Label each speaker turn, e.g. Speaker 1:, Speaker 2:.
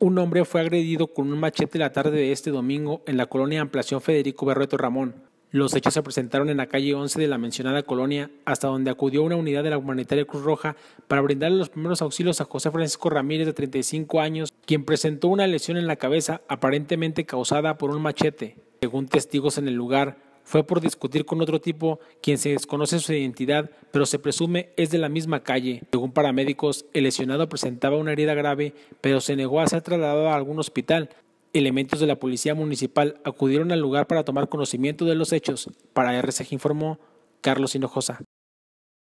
Speaker 1: un hombre fue agredido con un machete la tarde de este domingo en la colonia Ampliación Federico Berreto Ramón. Los hechos se presentaron en la calle 11 de la mencionada colonia, hasta donde acudió una unidad de la Humanitaria Cruz Roja para brindar los primeros auxilios a José Francisco Ramírez, de 35 años, quien presentó una lesión en la cabeza aparentemente causada por un machete. Según testigos en el lugar, fue por discutir con otro tipo, quien se desconoce su identidad, pero se presume es de la misma calle. Según paramédicos, el lesionado presentaba una herida grave, pero se negó a ser trasladado a algún hospital. Elementos de la policía municipal acudieron al lugar para tomar conocimiento de los hechos. Para RCG informó Carlos Hinojosa.